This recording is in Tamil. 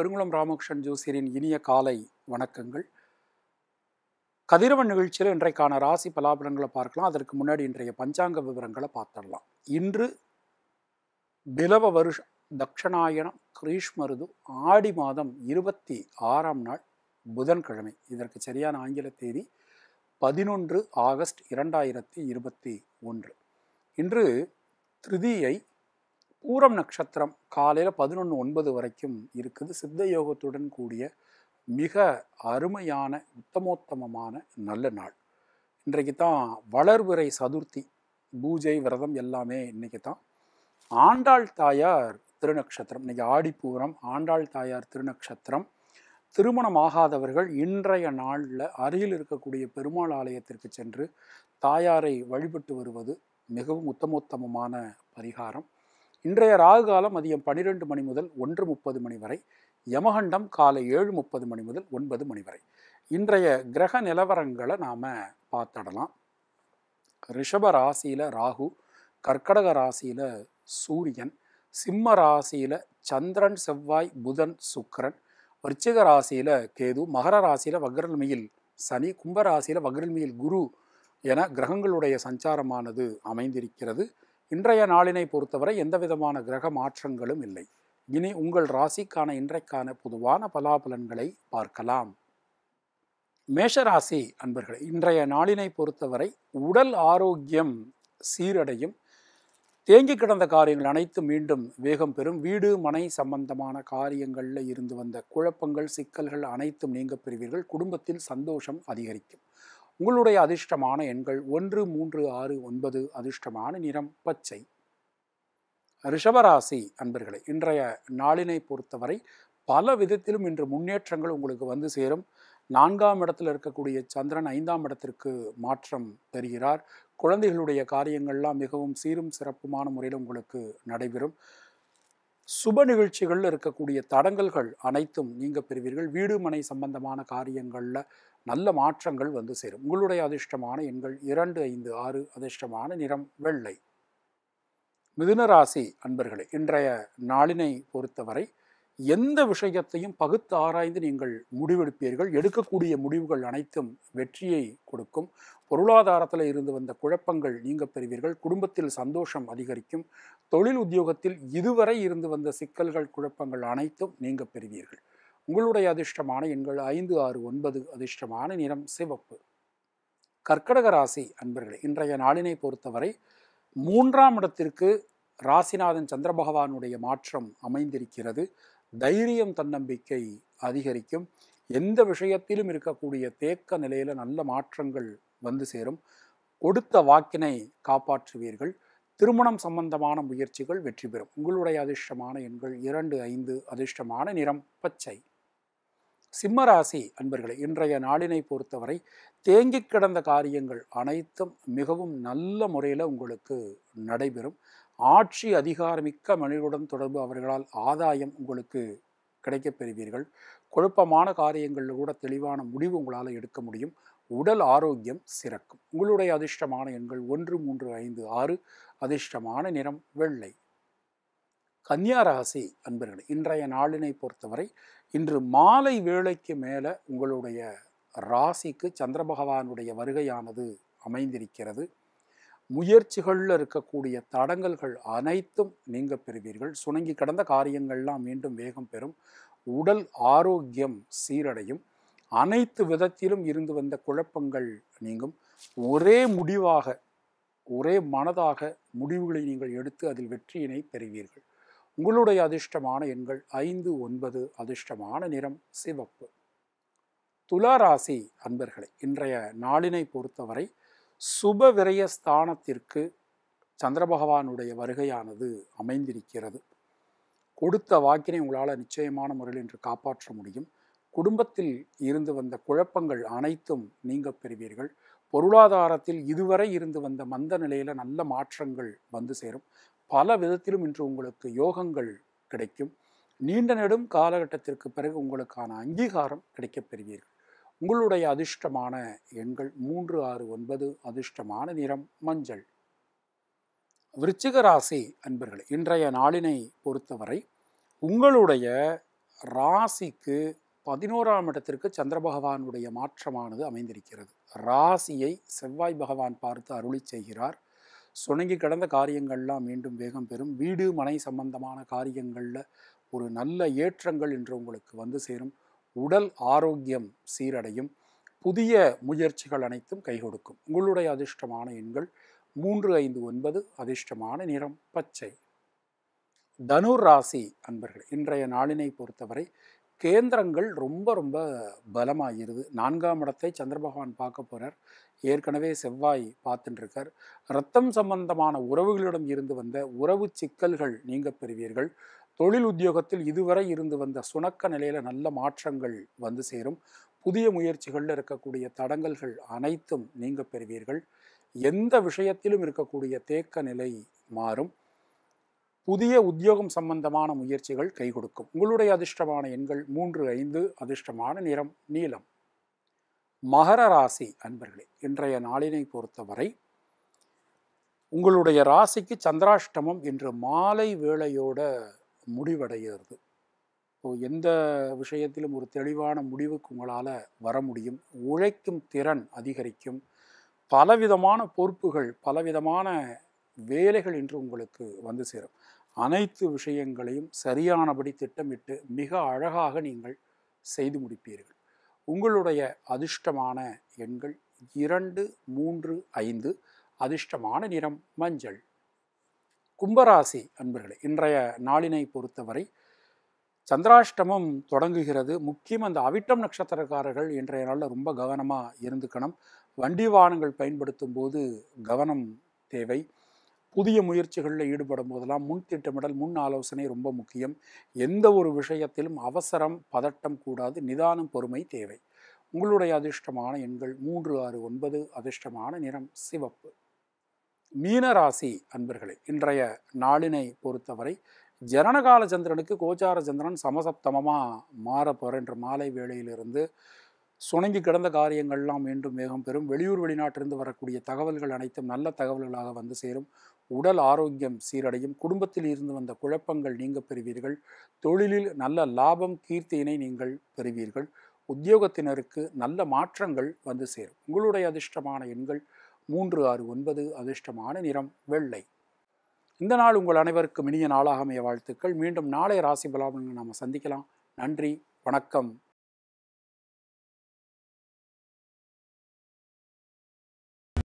பெருங்குளம் ராமகிருஷ்ணன் ஜோசியரின் இனிய காலை வணக்கங்கள் கதிரவன் நிகழ்ச்சியில் இன்றைக்கான ராசி பலாபலங்களை பார்க்கலாம் அதற்கு முன்னாடி இன்றைய பஞ்சாங்க விவரங்களை பார்த்துடலாம் இன்று பிலவ வருஷ தக்ஷணாயனம் கிரீஷ்மருது ஆடி மாதம் இருபத்தி ஆறாம் நாள் புதன்கிழமை இதற்கு சரியான ஆங்கில தேதி பதினொன்று ஆகஸ்ட் இரண்டாயிரத்தி இருபத்தி ஒன்று இன்று திருதியை பூரம் நட்சத்திரம் காலையில் பதினொன்று ஒன்பது வரைக்கும் இருக்குது சித்த யோகத்துடன் கூடிய மிக அருமையான உத்தமோத்தமமான நல்ல நாள் இன்றைக்கு தான் வளர்விறை சதுர்த்தி பூஜை விரதம் எல்லாமே இன்றைக்கி தான் ஆண்டாள் தாயார் திருநக்ஷத்திரம் இன்றைக்கி ஆடிப்பூரம் ஆண்டாள் தாயார் திருநக்ஷத்திரம் திருமணம் ஆகாதவர்கள் இன்றைய நாளில் அருகில் இருக்கக்கூடிய பெருமாள் ஆலயத்திற்கு சென்று தாயாரை வழிபட்டு வருவது மிகவும் உத்தமோத்தமமான பரிகாரம் இன்றைய ராகு காலம் மதியம் பன்னிரெண்டு மணி முதல் ஒன்று முப்பது மணி வரை யமகண்டம் காலை ஏழு முப்பது மணி முதல் ஒன்பது மணி வரை இன்றைய கிரக நிலவரங்களை நாம் பார்த்துடலாம் ரிஷப ராசியில் ராகு கர்க்கடக ராசியில் சூரியன் சிம்ம ராசியில் சந்திரன் செவ்வாய் புதன் சுக்கரன் விருச்சிக ராசியில் கேது மகர ராசியில் வக்ரல்மையில் சனி கும்ப ராசியில் குரு என கிரகங்களுடைய சஞ்சாரமானது அமைந்திருக்கிறது இன்றைய நாளினை பொறுத்தவரை எந்த விதமான கிரக மாற்றங்களும் இல்லை இனி உங்கள் ராசிக்கான இன்றைக்கான பொதுவான பலாபலன்களை பார்க்கலாம் மேஷராசி அன்பர்களே இன்றைய நாளினை பொறுத்தவரை உடல் ஆரோக்கியம் சீரடையும் தேங்கி கிடந்த காரியங்கள் அனைத்து மீண்டும் வேகம் பெறும் வீடு மனை சம்பந்தமான காரியங்களில் இருந்து வந்த குழப்பங்கள் சிக்கல்கள் அனைத்தும் நீங்க பெறுவீர்கள் குடும்பத்தில் சந்தோஷம் அதிகரிக்கும் உங்களுடைய அதிர்ஷ்டமான எண்கள் ஒன்று மூன்று ஆறு ஒன்பது அதிர்ஷ்டமான நிறம் பச்சை ரிஷபராசி அன்பர்களே இன்றைய நாளினை பொறுத்தவரை பல விதத்திலும் இன்று முன்னேற்றங்கள் உங்களுக்கு வந்து சேரும் நான்காம் இடத்தில் இருக்கக்கூடிய சந்திரன் ஐந்தாம் இடத்திற்கு மாற்றம் தருகிறார் குழந்தைகளுடைய காரியங்கள்லாம் மிகவும் சீரும் சிறப்புமான முறையில் உங்களுக்கு நடைபெறும் சுப நிகழ்ச்சிகளில் இருக்கக்கூடிய தடங்கல்கள் அனைத்தும் நீங்க பெறுவீர்கள் வீடு மனை சம்பந்தமான காரியங்களில் நல்ல மாற்றங்கள் வந்து சேரும் உங்களுடைய அதிர்ஷ்டமான எண்கள் இரண்டு ஐந்து ஆறு அதிர்ஷ்டமான நிறம் வெள்ளை மிதுனராசி அன்பர்களே இன்றைய நாளினை பொறுத்தவரை எந்த விஷயத்தையும் பகுத்து ஆராய்ந்து நீங்கள் முடிவெடுப்பீர்கள் எடுக்கக்கூடிய முடிவுகள் அனைத்தும் வெற்றியை கொடுக்கும் பொருளாதாரத்தில் இருந்து வந்த குழப்பங்கள் நீங்க பெறுவீர்கள் குடும்பத்தில் சந்தோஷம் அதிகரிக்கும் தொழில் உத்தியோகத்தில் இதுவரை இருந்து வந்த சிக்கல்கள் குழப்பங்கள் அனைத்தும் நீங்க பெறுவீர்கள் உங்களுடைய அதிர்ஷ்டமான எண்கள் ஐந்து ஆறு ஒன்பது அதிர்ஷ்டமான நிறம் சிவப்பு கர்க்கடக ராசி அன்பர்களே இன்றைய நாளினை பொறுத்தவரை மூன்றாம் இடத்திற்கு ராசிநாதன் சந்திர பகவானுடைய மாற்றம் அமைந்திருக்கிறது தைரியம் தன்னம்பிக்கை அதிகரிக்கும் எந்த விஷயத்திலும் இருக்கக்கூடிய தேக்க நிலையில் நல்ல மாற்றங்கள் வந்து சேரும் கொடுத்த வாக்கினை காப்பாற்றுவீர்கள் திருமணம் சம்பந்தமான முயற்சிகள் வெற்றி பெறும் உங்களுடைய அதிர்ஷ்டமான எண்கள் இரண்டு ஐந்து அதிர்ஷ்டமான நிறம் பச்சை சிம்மராசி அன்பர்களை இன்றைய நாளினை பொறுத்தவரை தேங்கி கிடந்த காரியங்கள் அனைத்தும் மிகவும் நல்ல முறையில் உங்களுக்கு நடைபெறும் ஆட்சி அதிகாரமிக்க மனிதருடன் தொடர்பு அவர்களால் ஆதாயம் உங்களுக்கு கிடைக்கப் பெறுவீர்கள் குழப்பமான காரியங்களில் கூட தெளிவான முடிவு உங்களால் எடுக்க முடியும் உடல் ஆரோக்கியம் சிறக்கும் உங்களுடைய அதிர்ஷ்டமான எண்கள் ஒன்று மூன்று ஐந்து ஆறு அதிர்ஷ்டமான நிறம் வெள்ளை கன்னியா ராசி அன்பர்கள் இன்றைய நாளினை பொறுத்தவரை இன்று மாலை வேளைக்கு மேலே உங்களுடைய ராசிக்கு சந்திர பகவானுடைய வருகையானது அமைந்திருக்கிறது முயற்சிகளில் இருக்கக்கூடிய தடங்கல்கள் அனைத்தும் நீங்க பெறுவீர்கள் சுணங்கி கடந்த காரியங்கள்லாம் மீண்டும் வேகம் பெறும் உடல் ஆரோக்கியம் சீரடையும் அனைத்து விதத்திலும் இருந்து வந்த குழப்பங்கள் நீங்கும் ஒரே முடிவாக ஒரே மனதாக முடிவுகளை நீங்கள் எடுத்து அதில் வெற்றியினை பெறுவீர்கள் உங்களுடைய அதிர்ஷ்டமான எண்கள் ஐந்து ஒன்பது அதிர்ஷ்டமான நிறம் சிவப்பு துலா ராசி அன்பர்களை இன்றைய நாளினை பொறுத்தவரை சுப விரய ஸ்தானத்திற்கு சந்திர பகவானுடைய வருகையானது அமைந்திருக்கிறது கொடுத்த வாக்கினை உங்களால் நிச்சயமான முறையில் இன்று காப்பாற்ற முடியும் குடும்பத்தில் இருந்து வந்த குழப்பங்கள் அனைத்தும் நீங்க பெறுவீர்கள் பொருளாதாரத்தில் இதுவரை இருந்து வந்த மந்த நிலையில் நல்ல மாற்றங்கள் வந்து சேரும் பல விதத்திலும் இன்று உங்களுக்கு யோகங்கள் கிடைக்கும் நீண்ட நெடும் காலகட்டத்திற்கு பிறகு உங்களுக்கான அங்கீகாரம் கிடைக்கப் பெறுவீர்கள் உங்களுடைய அதிர்ஷ்டமான எண்கள் மூன்று ஆறு ஒன்பது அதிர்ஷ்டமான நிறம் மஞ்சள் விருச்சிக ராசி அன்பர்கள் இன்றைய நாளினை பொறுத்தவரை உங்களுடைய ராசிக்கு பதினோராம் இடத்திற்கு சந்திர பகவானுடைய மாற்றமானது அமைந்திருக்கிறது ராசியை செவ்வாய் பகவான் பார்த்து அருளி செய்கிறார் சுணங்கி கிடந்த காரியங்கள்லாம் மீண்டும் வேகம் பெறும் வீடு மனை சம்பந்தமான காரியங்களில் ஒரு நல்ல ஏற்றங்கள் என்று உங்களுக்கு வந்து சேரும் உடல் ஆரோக்கியம் சீரடையும் புதிய முயற்சிகள் அனைத்தும் கை கொடுக்கும் உங்களுடைய அதிர்ஷ்டமான எண்கள் மூன்று ஐந்து ஒன்பது அதிர்ஷ்டமான நிறம் பச்சை தனுர் ராசி அன்பர்கள் இன்றைய நாளினை பொறுத்தவரை கேந்திரங்கள் ரொம்ப ரொம்ப பலமாகிருது நான்காம் இடத்தை சந்திர பகவான் பார்க்க போகிறார் ஏற்கனவே செவ்வாய் பார்த்துட்டு இருக்கார் ரத்தம் சம்பந்தமான உறவுகளிடம் இருந்து வந்த உறவு சிக்கல்கள் நீங்க பெறுவீர்கள் தொழில் உத்தியோகத்தில் இதுவரை இருந்து வந்த சுணக்க நிலையில் நல்ல மாற்றங்கள் வந்து சேரும் புதிய முயற்சிகளில் இருக்கக்கூடிய தடங்கல்கள் அனைத்தும் நீங்க பெறுவீர்கள் எந்த விஷயத்திலும் இருக்கக்கூடிய தேக்க நிலை மாறும் புதிய உத்தியோகம் சம்பந்தமான முயற்சிகள் கை கொடுக்கும் உங்களுடைய அதிர்ஷ்டமான எண்கள் மூன்று ஐந்து அதிர்ஷ்டமான நிறம் நீளம் மகர ராசி அன்பர்களே இன்றைய நாளினை பொறுத்தவரை உங்களுடைய ராசிக்கு சந்திராஷ்டமம் இன்று மாலை வேளையோட முடிவடைகிறது ஸோ எந்த விஷயத்திலும் ஒரு தெளிவான முடிவுக்கு உங்களால் வர முடியும் உழைக்கும் திறன் அதிகரிக்கும் பலவிதமான பொறுப்புகள் பலவிதமான வேலைகள் இன்று உங்களுக்கு வந்து சேரும் அனைத்து விஷயங்களையும் சரியானபடி திட்டமிட்டு மிக அழகாக நீங்கள் செய்து முடிப்பீர்கள் உங்களுடைய அதிர்ஷ்டமான எண்கள் இரண்டு மூன்று ஐந்து அதிர்ஷ்டமான நிறம் மஞ்சள் கும்பராசி அன்பர்களே இன்றைய நாளினை பொறுத்தவரை சந்திராஷ்டமம் தொடங்குகிறது முக்கியம் அந்த அவிட்டம் நட்சத்திரக்காரர்கள் இன்றைய நாளில் ரொம்ப கவனமாக இருந்துக்கணும் வண்டி வாகனங்கள் பயன்படுத்தும் போது கவனம் தேவை புதிய முயற்சிகளில் ஈடுபடும் போதெல்லாம் முன் திட்டமிடல் முன் ஆலோசனை ரொம்ப முக்கியம் எந்த ஒரு விஷயத்திலும் அவசரம் பதட்டம் கூடாது நிதானம் பொறுமை தேவை உங்களுடைய அதிர்ஷ்டமான எண்கள் மூன்று ஆறு ஒன்பது அதிர்ஷ்டமான நிறம் சிவப்பு மீனராசி அன்பர்களே இன்றைய நாளினை பொறுத்தவரை ஜனனகால சந்திரனுக்கு கோச்சார சந்திரன் சமசப்தமமாக மாறப்போகிற என்ற மாலை வேளையிலிருந்து சுணங்கி கிடந்த காரியங்கள்லாம் மீண்டும் வேகம் பெறும் வெளியூர் வெளிநாட்டிலிருந்து வரக்கூடிய தகவல்கள் அனைத்தும் நல்ல தகவல்களாக வந்து சேரும் உடல் ஆரோக்கியம் சீரடையும் குடும்பத்தில் இருந்து வந்த குழப்பங்கள் நீங்க பெறுவீர்கள் தொழிலில் நல்ல லாபம் கீர்த்தியினை நீங்கள் பெறுவீர்கள் உத்தியோகத்தினருக்கு நல்ல மாற்றங்கள் வந்து சேரும் உங்களுடைய அதிர்ஷ்டமான எண்கள் மூன்று ஆறு ஒன்பது அதிர்ஷ்டமான நிறம் வெள்ளை இந்த நாள் உங்கள் அனைவருக்கும் இனிய நாளாக அமைய வாழ்த்துக்கள் மீண்டும் நாளை ராசி பலாபலன்கள் நாம் சந்திக்கலாம் நன்றி வணக்கம்